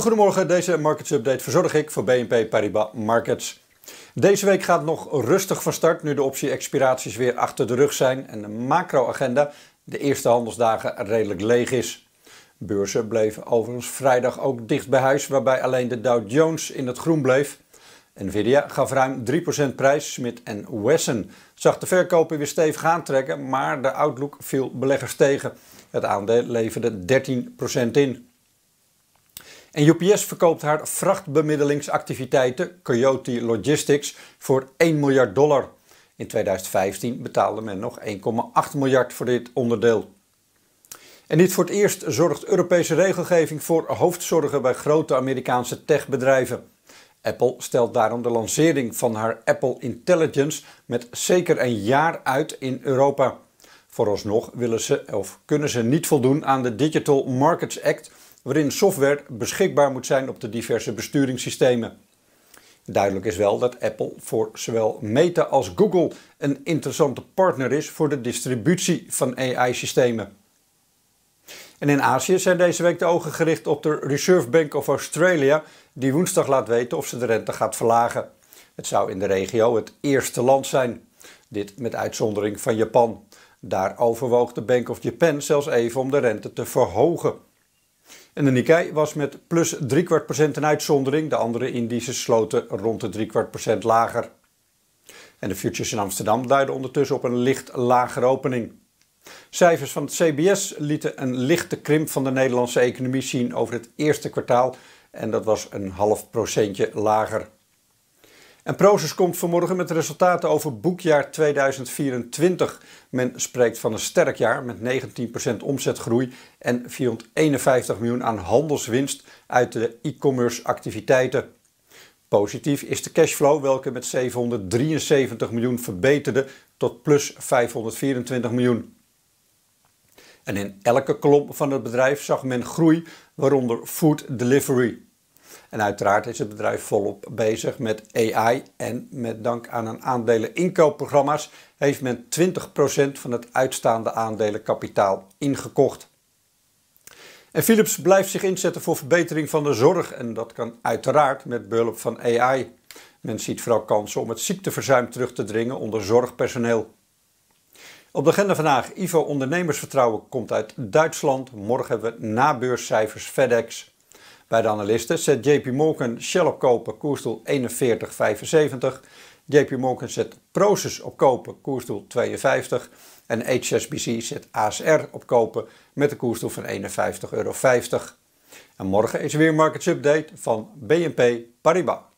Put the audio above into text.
goedemorgen, deze markets update verzorg ik voor BNP Paribas Markets. Deze week gaat nog rustig van start nu de optie-expiraties weer achter de rug zijn en de macro-agenda de eerste handelsdagen redelijk leeg is. Beurzen bleven overigens vrijdag ook dicht bij huis, waarbij alleen de Dow Jones in het groen bleef. Nvidia gaf ruim 3% prijs. Smith Wesson zag de verkopen weer stevig aantrekken, maar de outlook viel beleggers tegen. Het aandeel leverde 13% in. En UPS verkoopt haar vrachtbemiddelingsactiviteiten, Coyote Logistics, voor 1 miljard dollar. In 2015 betaalde men nog 1,8 miljard voor dit onderdeel. En niet voor het eerst zorgt Europese regelgeving voor hoofdzorgen bij grote Amerikaanse techbedrijven. Apple stelt daarom de lancering van haar Apple Intelligence met zeker een jaar uit in Europa. Vooralsnog willen ze of kunnen ze niet voldoen aan de Digital Markets Act waarin software beschikbaar moet zijn op de diverse besturingssystemen. Duidelijk is wel dat Apple voor zowel Meta als Google een interessante partner is voor de distributie van AI-systemen. En in Azië zijn deze week de ogen gericht op de Reserve Bank of Australia, die woensdag laat weten of ze de rente gaat verlagen. Het zou in de regio het eerste land zijn. Dit met uitzondering van Japan. Daar overwoog de Bank of Japan zelfs even om de rente te verhogen. En de Nikkei was met plus 3 kwart procent een uitzondering. De andere indices sloten rond de 3 kwart procent lager. En de futures in Amsterdam duiden ondertussen op een licht lagere opening. Cijfers van het CBS lieten een lichte krimp van de Nederlandse economie zien over het eerste kwartaal en dat was een half procentje lager. En Proces komt vanmorgen met resultaten over boekjaar 2024. Men spreekt van een sterk jaar met 19% omzetgroei en 451 miljoen aan handelswinst uit de e-commerce activiteiten. Positief is de cashflow, welke met 773 miljoen verbeterde tot plus 524 miljoen. En in elke kolom van het bedrijf zag men groei, waaronder food delivery. En uiteraard is het bedrijf volop bezig met AI en met dank aan een aandeleninkoopprogramma's heeft men 20% van het uitstaande aandelenkapitaal ingekocht. En Philips blijft zich inzetten voor verbetering van de zorg en dat kan uiteraard met behulp van AI. Men ziet vooral kansen om het ziekteverzuim terug te dringen onder zorgpersoneel. Op de agenda vandaag, IVO Ondernemersvertrouwen komt uit Duitsland. Morgen hebben we nabeurscijfers FedEx bij de analisten. Zet JP Morgan Shell op kopen, koersdoel 41,75. JP Morgan zet Proces op kopen, koersdoel 52. En HSBC zet ASR op kopen met een koersdoel van 51,50 euro. En morgen is weer markets update van BNP Paribas.